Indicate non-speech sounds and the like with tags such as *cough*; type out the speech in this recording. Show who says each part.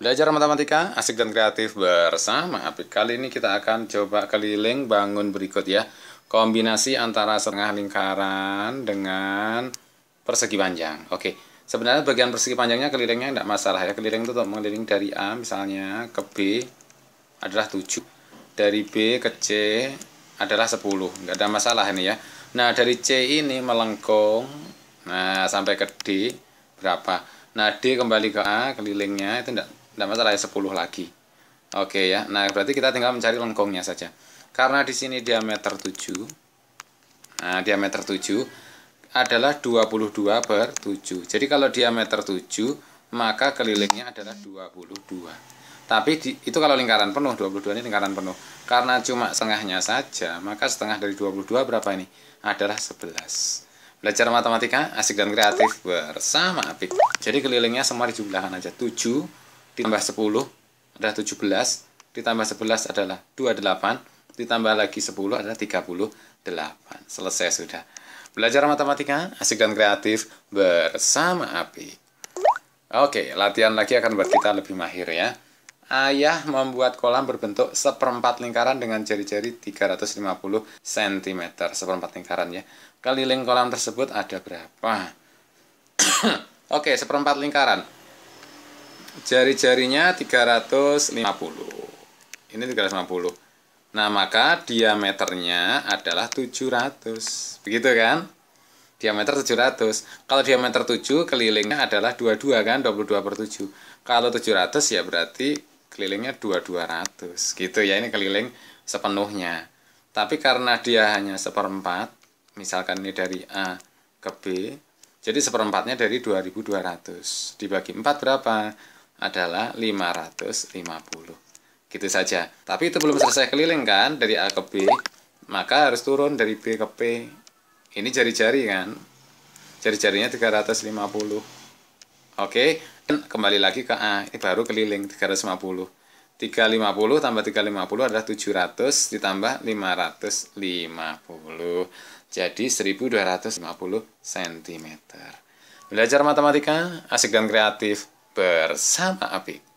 Speaker 1: Belajar matematika asik dan kreatif bersama Apik. Kali ini kita akan coba keliling bangun berikut ya. Kombinasi antara setengah lingkaran dengan persegi panjang. Oke, sebenarnya bagian persegi panjangnya kelilingnya tidak masalah ya. Keliling itu untuk mengeliling dari A misalnya ke B adalah 7. Dari B ke C adalah 10. Nggak ada masalah ini ya. Nah, dari C ini melengkung. Nah, sampai ke D berapa? Nah, D kembali ke A, kelilingnya itu tidak tidak masalah ya 10 lagi oke ya nah berarti kita tinggal mencari lengkungnya saja karena di sini diameter 7 nah diameter 7 adalah 22 per 7 jadi kalau diameter 7 maka kelilingnya adalah 22 tapi di, itu kalau lingkaran penuh 22 ini lingkaran penuh karena cuma setengahnya saja maka setengah dari 22 berapa ini adalah 11 belajar matematika asik dan kreatif bersama Apik jadi kelilingnya semua dijumlahkan aja 7 ditambah 10 adalah 17, ditambah 11 adalah 28, ditambah lagi 10 adalah 38. Selesai sudah. Belajar matematika asik dan kreatif bersama Api. Oke, latihan lagi akan buat kita lebih mahir ya. Ayah membuat kolam berbentuk seperempat lingkaran dengan jari-jari 350 cm. Seperempat lingkaran ya. Keliling kolam tersebut ada berapa? *clears throat* Oke, seperempat lingkaran jari-jarinya 350 ini 350 nah maka diameternya adalah 700 begitu kan diameter 700 kalau diameter 7 kelilingnya adalah 22 kan 22 per 7 kalau 700 ya berarti kelilingnya 2200 gitu ya ini keliling sepenuhnya tapi karena dia hanya seperempat misalkan ini dari A ke B jadi seperempatnya dari 2200 dibagi 4 berapa adalah 550 gitu saja tapi itu belum selesai keliling kan dari A ke B maka harus turun dari B ke P ini jari-jari kan jari-jarinya 350 oke Dan kembali lagi ke A ini baru keliling 350 350 tambah 350 adalah 700 ditambah 550 jadi 1250 cm belajar matematika asik dan kreatif bersama Apik.